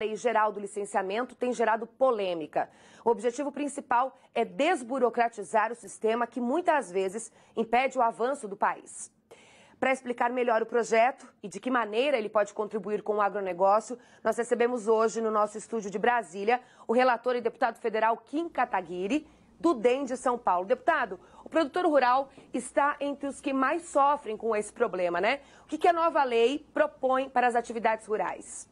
Lei Geral do Licenciamento tem gerado polêmica. O objetivo principal é desburocratizar o sistema que muitas vezes impede o avanço do país. Para explicar melhor o projeto e de que maneira ele pode contribuir com o agronegócio, nós recebemos hoje no nosso estúdio de Brasília o relator e deputado federal Kim Kataguiri, do DEM de São Paulo. Deputado, o produtor rural está entre os que mais sofrem com esse problema, né? O que a nova lei propõe para as atividades rurais?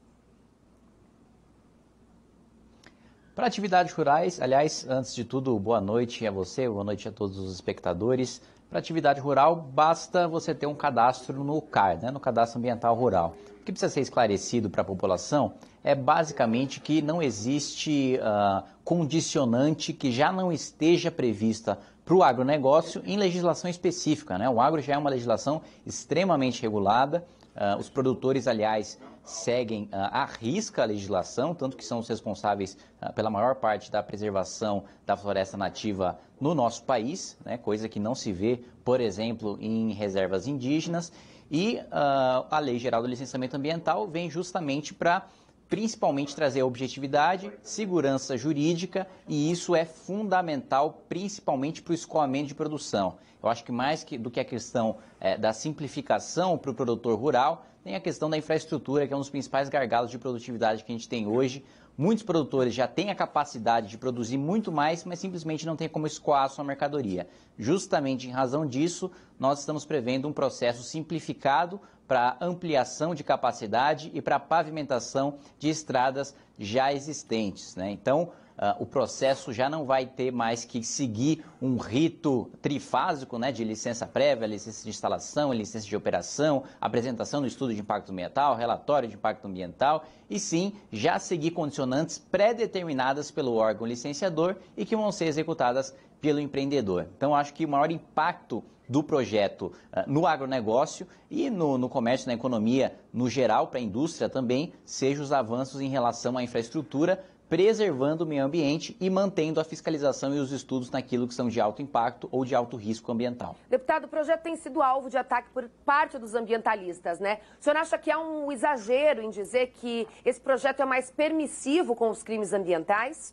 Para atividades rurais, aliás, antes de tudo, boa noite a você, boa noite a todos os espectadores. Para atividade rural, basta você ter um cadastro no CAR, né, no Cadastro Ambiental Rural. O que precisa ser esclarecido para a população é basicamente que não existe uh, condicionante que já não esteja prevista para o agronegócio em legislação específica. Né? O agro já é uma legislação extremamente regulada, uh, os produtores, aliás, seguem ah, à risca a legislação, tanto que são os responsáveis ah, pela maior parte da preservação da floresta nativa no nosso país, né, coisa que não se vê, por exemplo, em reservas indígenas. E uh, a Lei Geral do Licenciamento Ambiental vem justamente para principalmente trazer objetividade, segurança jurídica, e isso é fundamental, principalmente para o escoamento de produção. Eu acho que mais que, do que a questão é, da simplificação para o produtor rural, tem a questão da infraestrutura, que é um dos principais gargalos de produtividade que a gente tem hoje. Muitos produtores já têm a capacidade de produzir muito mais, mas simplesmente não tem como escoar a sua mercadoria. Justamente em razão disso, nós estamos prevendo um processo simplificado para ampliação de capacidade e para pavimentação de estradas já existentes. Né? Então, uh, o processo já não vai ter mais que seguir um rito trifásico né, de licença prévia, licença de instalação, licença de operação, apresentação do estudo de impacto ambiental, relatório de impacto ambiental, e sim já seguir condicionantes pré-determinadas pelo órgão licenciador e que vão ser executadas pelo empreendedor. Então, acho que o maior impacto do projeto ah, no agronegócio e no, no, comércio, na economia no geral, para a indústria também, sejam os avanços em relação à infraestrutura, preservando o meio ambiente e mantendo a fiscalização e os estudos naquilo que são de alto impacto ou de alto risco ambiental. Deputado, o projeto tem sido alvo de ataque por parte dos ambientalistas, né? O senhor acha que há um exagero em dizer que esse projeto é mais permissivo com os crimes ambientais?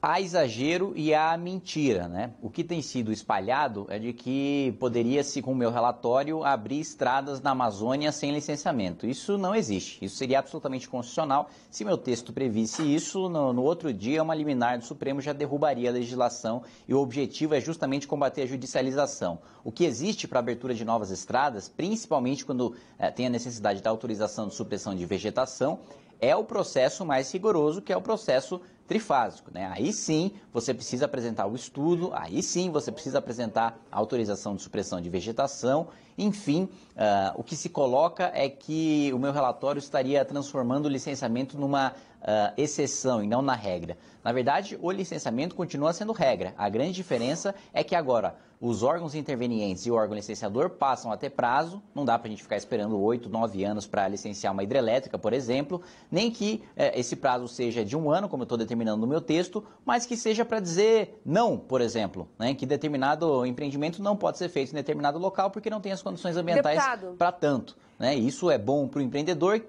há exagero e há mentira, né? O que tem sido espalhado é de que poderia-se, com o meu relatório, abrir estradas na Amazônia sem licenciamento. Isso não existe. Isso seria absolutamente constitucional. Se meu texto previsse isso, no, no outro dia, uma liminar do Supremo já derrubaria a legislação e o objetivo é justamente combater a judicialização. O que existe para a abertura de novas estradas, principalmente quando é, tem a necessidade da autorização de supressão de vegetação, é o processo mais rigoroso, que é o processo trifásico, né? Aí sim você precisa apresentar o estudo, aí sim você precisa apresentar a autorização de supressão de vegetação enfim, uh, o que se coloca é que o meu relatório estaria transformando o licenciamento numa uh, exceção e não na regra. Na verdade, o licenciamento continua sendo regra. A grande diferença é que agora os órgãos intervenientes e o órgão licenciador passam a ter prazo. Não dá para a gente ficar esperando 8, 9 anos para licenciar uma hidrelétrica, por exemplo. Nem que eh, esse prazo seja de um ano, como eu estou determinando no meu texto, mas que seja para dizer não, por exemplo. Né? Que determinado empreendimento não pode ser feito em determinado local porque não tem as condições ambientais para tanto. Né? Isso é bom para o empreendedor.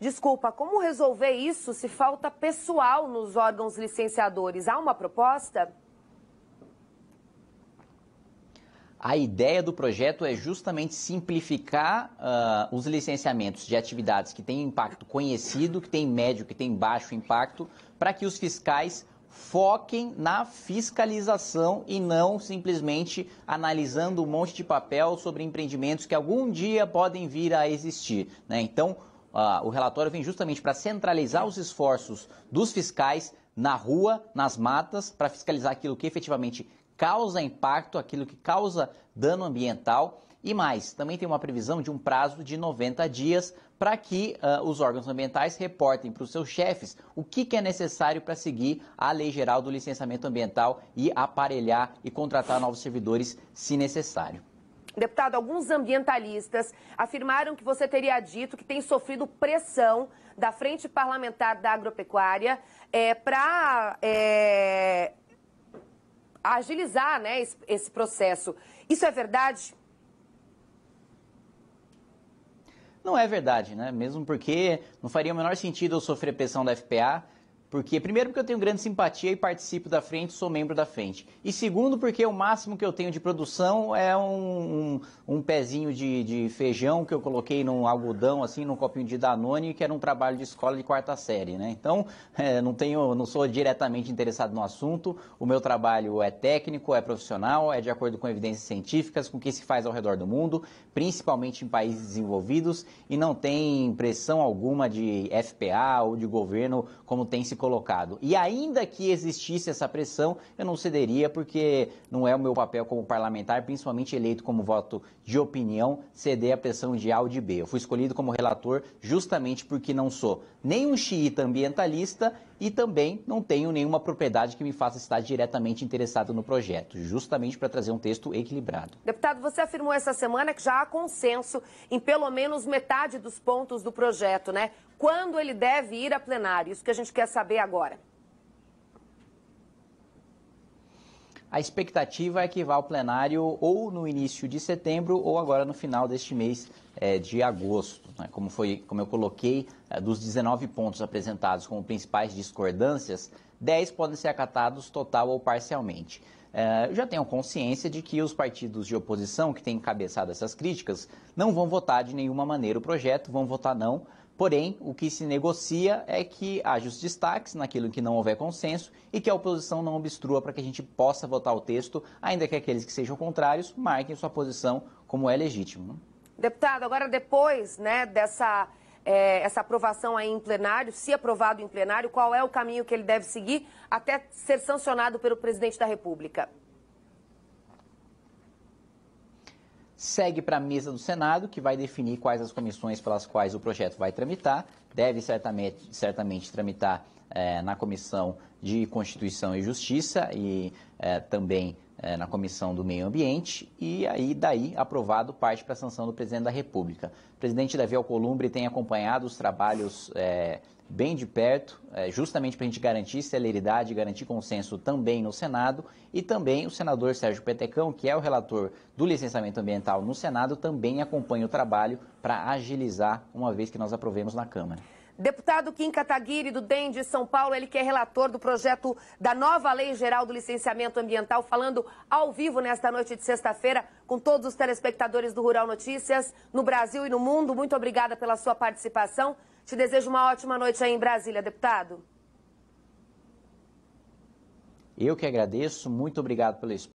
Desculpa, como resolver isso se falta pessoal nos órgãos licenciadores? Há uma proposta? A ideia do projeto é justamente simplificar uh, os licenciamentos de atividades que têm impacto conhecido, que têm médio, que têm baixo impacto, para que os fiscais foquem na fiscalização e não simplesmente analisando um monte de papel sobre empreendimentos que algum dia podem vir a existir. Né? Então, uh, o relatório vem justamente para centralizar os esforços dos fiscais na rua, nas matas, para fiscalizar aquilo que efetivamente causa impacto, aquilo que causa dano ambiental. E mais, também tem uma previsão de um prazo de 90 dias para que uh, os órgãos ambientais reportem para os seus chefes o que, que é necessário para seguir a lei geral do licenciamento ambiental e aparelhar e contratar novos servidores se necessário. Deputado, alguns ambientalistas afirmaram que você teria dito que tem sofrido pressão da Frente Parlamentar da Agropecuária é, eh, para é eh, agilizar né, esse, esse processo. Isso é verdade? Não é verdade, né? Mesmo porque não faria o menor sentido eu sofrer pressão da FPA porque, primeiro, porque eu tenho grande simpatia e participo da frente, sou membro da frente. E segundo, porque o máximo que eu tenho de produção é um, um, um pezinho de, de, feijão que eu coloquei num algodão, assim, num copinho de Danone, que era um trabalho de escola de quarta série, né? Então, é, não, tenho, não sou diretamente interessado no assunto. O meu trabalho é técnico, é profissional, é de acordo com evidências científicas, com o que se faz ao redor do mundo, principalmente em países desenvolvidos, e não tem pressão alguma de FPA ou de governo, como tem se colocado. E ainda que existisse essa pressão, eu não cederia, porque não é o meu papel como parlamentar, principalmente eleito como voto de opinião, ceder à pressão de A ou de B. Eu fui escolhido como relator justamente porque não sou nem um xiita ambientalista e também não tenho nenhuma propriedade que me faça estar diretamente interessado no projeto, justamente para trazer um texto equilibrado. Deputado, você afirmou essa semana que já há consenso em pelo menos metade dos pontos do projeto, né? Quando ele deve ir a plenário? Isso que a gente quer saber agora. A expectativa é que vá ao plenário ou no início de setembro ou agora no final deste mês é, de agosto. Né? Como, foi, como eu coloquei, é, dos 19 pontos apresentados como principais discordâncias, 10 podem ser acatados total ou parcialmente. É, já tenham consciência de que os partidos de oposição que têm encabeçado essas críticas não vão votar de nenhuma maneira o projeto, vão votar não, Porém, o que se negocia é que haja os destaques naquilo em que não houver consenso e que a oposição não obstrua para que a gente possa votar o texto, ainda que aqueles que sejam contrários marquem sua posição como é legítimo. Deputado, agora depois né, dessa é, essa aprovação aí em plenário, se aprovado em plenário, qual é o caminho que ele deve seguir até ser sancionado pelo presidente da República? segue para a mesa do Senado, que vai definir quais as comissões pelas quais o projeto vai tramitar. Deve certamente, certamente tramitar é, na Comissão de Constituição e Justiça e é, também é, na Comissão do Meio Ambiente e aí daí aprovado parte para a sanção do Presidente da República. O presidente Davi Alcolumbre tem acompanhado os trabalhos é, bem de perto, é, justamente para a gente garantir celeridade, garantir consenso também no Senado e também o senador Sérgio Petecão, que é o relator do licenciamento ambiental no Senado, também acompanha o trabalho para agilizar uma vez que nós aprovemos na Câmara. Deputado Kim Kataguiri, do DEM de São Paulo, ele que é relator do projeto da nova Lei Geral do Licenciamento Ambiental, falando ao vivo nesta noite de sexta-feira com todos os telespectadores do Rural Notícias, no Brasil e no mundo. Muito obrigada pela sua participação. Te desejo uma ótima noite aí em Brasília, deputado. Eu que agradeço, muito obrigado pelo espaço.